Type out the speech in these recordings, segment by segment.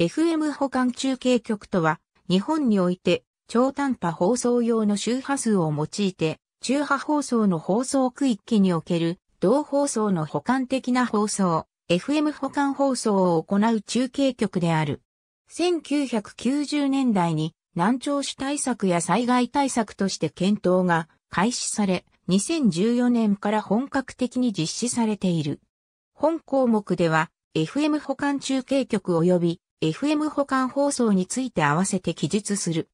FM 保管中継局とは、日本において、超短波放送用の周波数を用いて、中波放送の放送区域における、同放送の補完的な放送、FM 保管放送を行う中継局である。1990年代に、難聴種対策や災害対策として検討が開始され、2014年から本格的に実施されている。本項目では、FM 保管中継局及び FM 保管放送について合わせて記述する。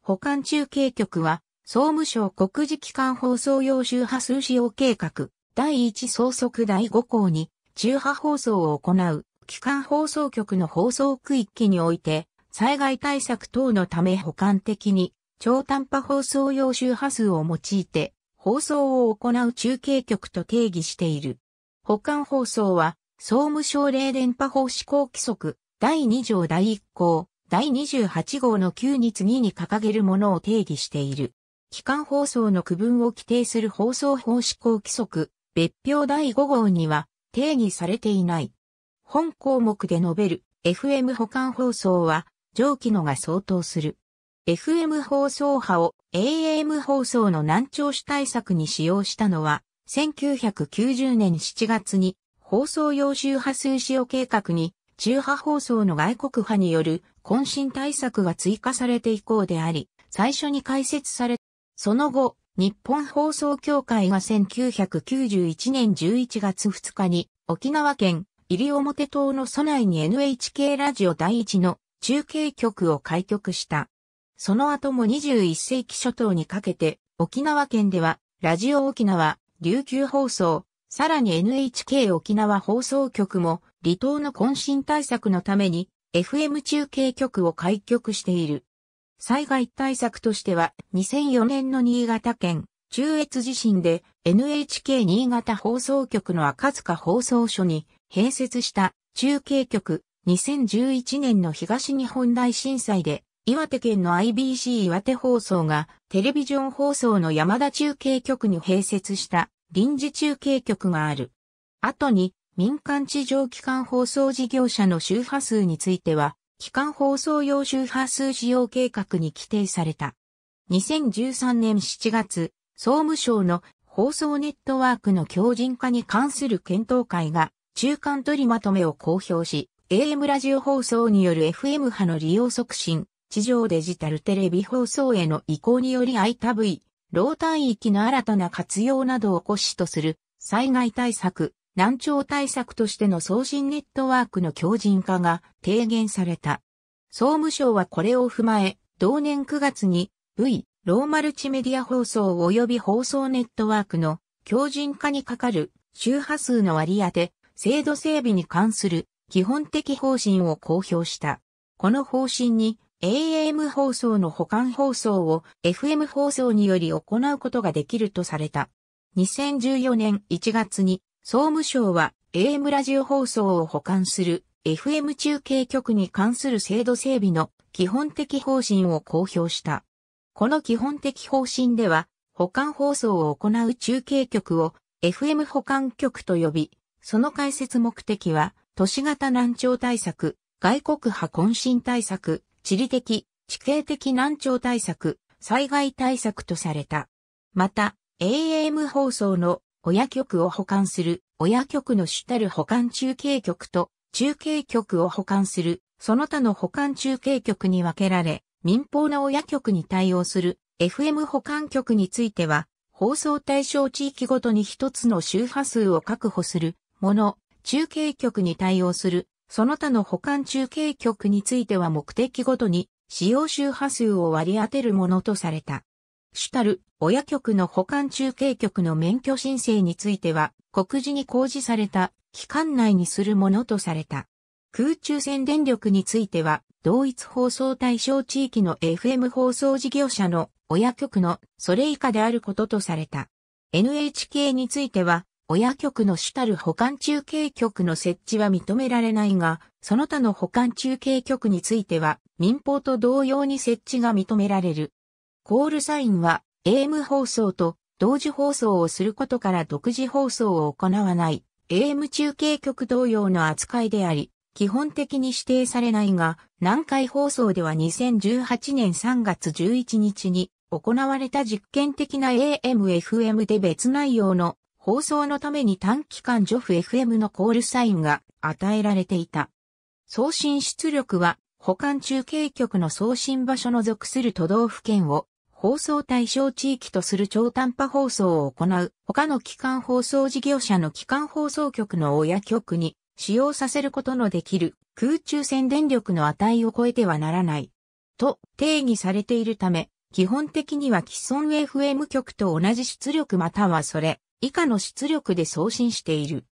保管中継局は、総務省国事機関放送用周波数使用計画、第1総則第5項に、中波放送を行う、機関放送局の放送区域において、災害対策等のため補完的に、超短波放送用周波数を用いて、放送を行う中継局と定義している。保管放送は、総務省令電波法施行規則、第2条第1項、第28号の9に次に掲げるものを定義している。機関放送の区分を規定する放送法施行規則、別表第5号には定義されていない。本項目で述べる FM 保管放送は上記のが相当する。FM 放送波を AM 放送の難聴主対策に使用したのは1990年7月に放送用周波数使用計画に中波放送の外国派による渾身対策が追加されて以降であり、最初に開設され、その後、日本放送協会が1991年11月2日に沖縄県西表島の都内に NHK ラジオ第一の中継局を開局した。その後も21世紀初頭にかけて沖縄県ではラジオ沖縄、琉球放送、さらに NHK 沖縄放送局も離島の渾身対策のために FM 中継局を開局している。災害対策としては2004年の新潟県中越地震で NHK 新潟放送局の赤塚放送所に併設した中継局2011年の東日本大震災で岩手県の IBC 岩手放送がテレビジョン放送の山田中継局に併設した臨時中継局がある。後に民間地上機関放送事業者の周波数については、機関放送用周波数使用計画に規定された。2013年7月、総務省の放送ネットワークの強靭化に関する検討会が中間取りまとめを公表し、AM ラジオ放送による FM 波の利用促進、地上デジタルテレビ放送への移行により i v ロー単域の新たな活用などを骨子とする災害対策、難聴対策としての送信ネットワークの強靭化が提言された。総務省はこれを踏まえ、同年9月に V、ローマルチメディア放送及び放送ネットワークの強靭化にかかる周波数の割り当て、制度整備に関する基本的方針を公表した。この方針に AM 放送の保管放送を FM 放送により行うことができるとされた。2014年1月に総務省は AM ラジオ放送を保管する FM 中継局に関する制度整備の基本的方針を公表した。この基本的方針では、保管放送を行う中継局を FM 保管局と呼び、その開設目的は、都市型難聴対策、外国派渾身対策、地理的、地形的難聴対策、災害対策とされた。また、AM 放送の親局を保管する、親局の主たる保管中継局と、中継局を保管する、その他の保管中継局に分けられ、民放の親局に対応する FM 保管局については、放送対象地域ごとに一つの周波数を確保するもの、中継局に対応する、その他の保管中継局については目的ごとに使用周波数を割り当てるものとされた。主たる親局の保管中継局の免許申請については、告示に公示された期間内にするものとされた。空中戦電力については、同一放送対象地域の FM 放送事業者の親局のそれ以下であることとされた。NHK については、親局の主たる保管中継局の設置は認められないが、その他の保管中継局については、民放と同様に設置が認められる。コールサインは AM 放送と同時放送をすることから独自放送を行わない AM 中継局同様の扱いであり、基本的に指定されないが、南海放送では2018年3月11日に行われた実験的な AMFM で別内容の放送のために短期間ジョフ f m のコールサインが与えられていた。送信出力は保管中継局の送信場所の属する都道府県を放送対象地域とする超短波放送を行う他の機関放送事業者の機関放送局の親局に使用させることのできる空中線電力の値を超えてはならないと定義されているため、基本的には既存 FM 局と同じ出力またはそれ以下の出力で送信している。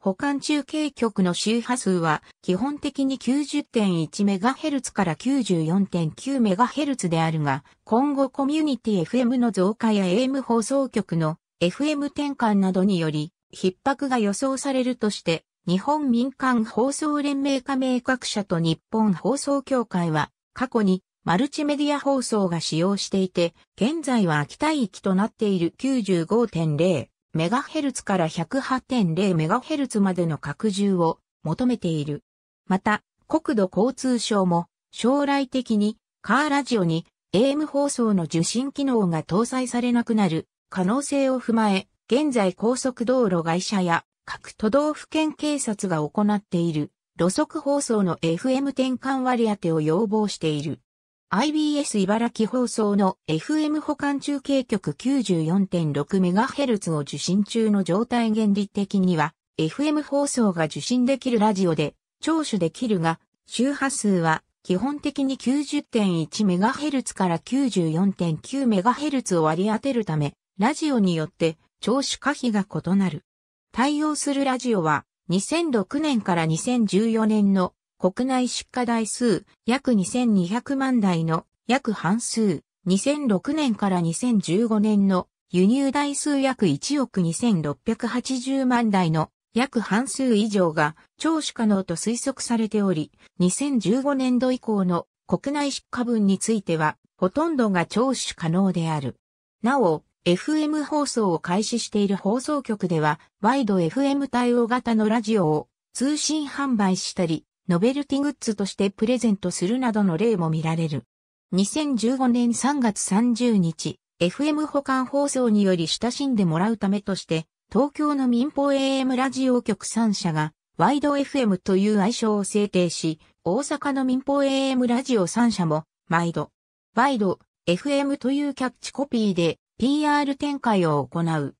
保管中継局の周波数は基本的に 90.1MHz から 94.9MHz であるが、今後コミュニティ FM の増加や AM 放送局の FM 転換などにより、逼迫が予想されるとして、日本民間放送連盟加盟各社と日本放送協会は、過去にマルチメディア放送が使用していて、現在は秋田域となっている95.0 MHz から 108.0MHz までの拡充を求めている。また、国土交通省も将来的にカーラジオに AM 放送の受信機能が搭載されなくなる可能性を踏まえ、現在高速道路会社や各都道府県警察が行っている路側放送の FM 転換割り当てを要望している。IBS 茨城放送の FM 保管中継局 94.6MHz を受信中の状態原理的には FM 放送が受信できるラジオで聴取できるが周波数は基本的に 90.1MHz から 94.9MHz を割り当てるためラジオによって聴取可否が異なる。対応するラジオは2006年から2014年の国内出荷台数約2200万台の約半数、2006年から2015年の輸入台数約1億2680万台の約半数以上が聴取可能と推測されており、2015年度以降の国内出荷分については、ほとんどが聴取可能である。なお、FM 放送を開始している放送局では、ワイド FM 対応型のラジオを通信販売したり、ノベルティグッズとしてプレゼントするなどの例も見られる。2015年3月30日、FM 保管放送により親しんでもらうためとして、東京の民放 AM ラジオ局3社が、ワイド FM という愛称を制定し、大阪の民放 AM ラジオ3社も、毎度、ワイド、FM というキャッチコピーで PR 展開を行う。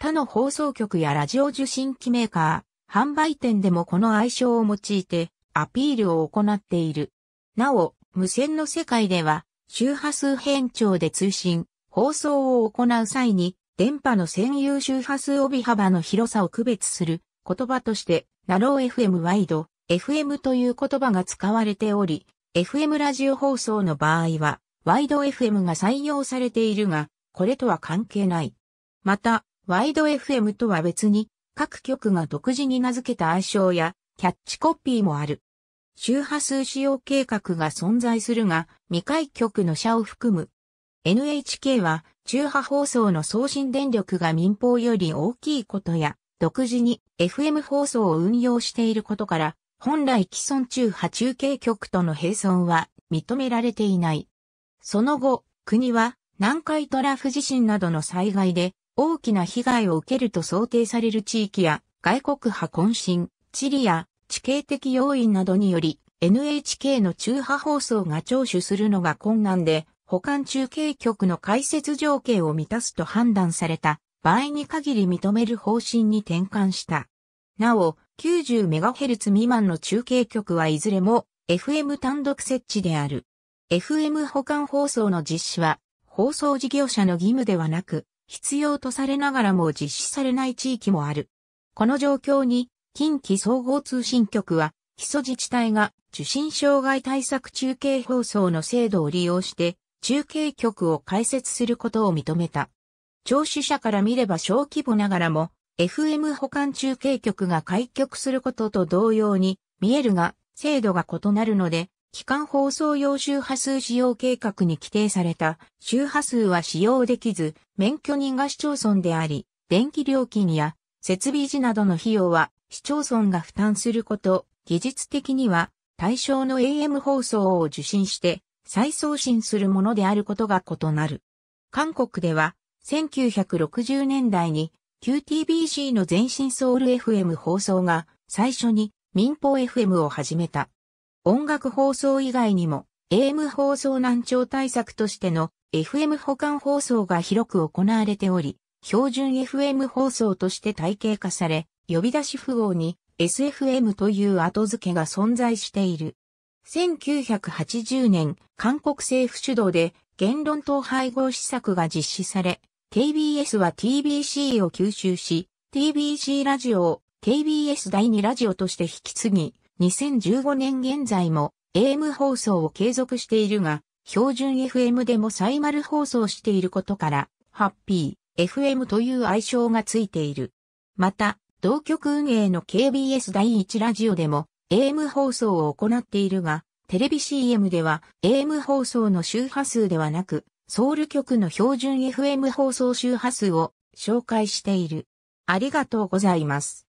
他の放送局やラジオ受信機メーカー、販売店でもこの愛称を用いてアピールを行っている。なお、無線の世界では、周波数変調で通信、放送を行う際に、電波の占有周波数帯幅の広さを区別する言葉として、ナロー FM ワイド、FM という言葉が使われており、FM ラジオ放送の場合は、ワイド FM が採用されているが、これとは関係ない。また、ワイド FM とは別に、各局が独自に名付けた愛称やキャッチコピーもある。周波数使用計画が存在するが、未開局の社を含む。NHK は中波放送の送信電力が民放より大きいことや、独自に FM 放送を運用していることから、本来既存中波中継局との並存は認められていない。その後、国は南海トラフ地震などの災害で大きな被害を受けると想定される地域や外国波渾身、地理や地形的要因などにより NHK の中波放送が聴取するのが困難で、保管中継局の開設条件を満たすと判断された場合に限り認める方針に転換した。なお、90MHz 未満の中継局はいずれも FM 単独設置である。FM 保管放送の実施は放送事業者の義務ではなく必要とされながらも実施されない地域もある。この状況に近畿総合通信局は、基礎自治体が受信障害対策中継放送の制度を利用して、中継局を開設することを認めた。聴取者から見れば小規模ながらも、FM 保管中継局が開局することと同様に、見えるが、制度が異なるので、基幹放送用周波数使用計画に規定された周波数は使用できず、免許人が市町村であり、電気料金や設備時などの費用は市町村が負担すること、技術的には対象の AM 放送を受信して再送信するものであることが異なる。韓国では1960年代に QTBC の前身ソウル FM 放送が最初に民放 FM を始めた。音楽放送以外にも AM 放送難聴対策としての FM 保管放送が広く行われており、標準 FM 放送として体系化され、呼び出し符号に SFM という後付けが存在している。1980年、韓国政府主導で言論統配合施策が実施され、KBS は TBC を吸収し、TBC ラジオを KBS 第2ラジオとして引き継ぎ、2015年現在も AM 放送を継続しているが、標準 FM でもサイマル放送していることから、ハッピー FM という愛称がついている。また、同局運営の KBS 第1ラジオでも AM 放送を行っているが、テレビ CM では AM 放送の周波数ではなく、ソウル局の標準 FM 放送周波数を紹介している。ありがとうございます。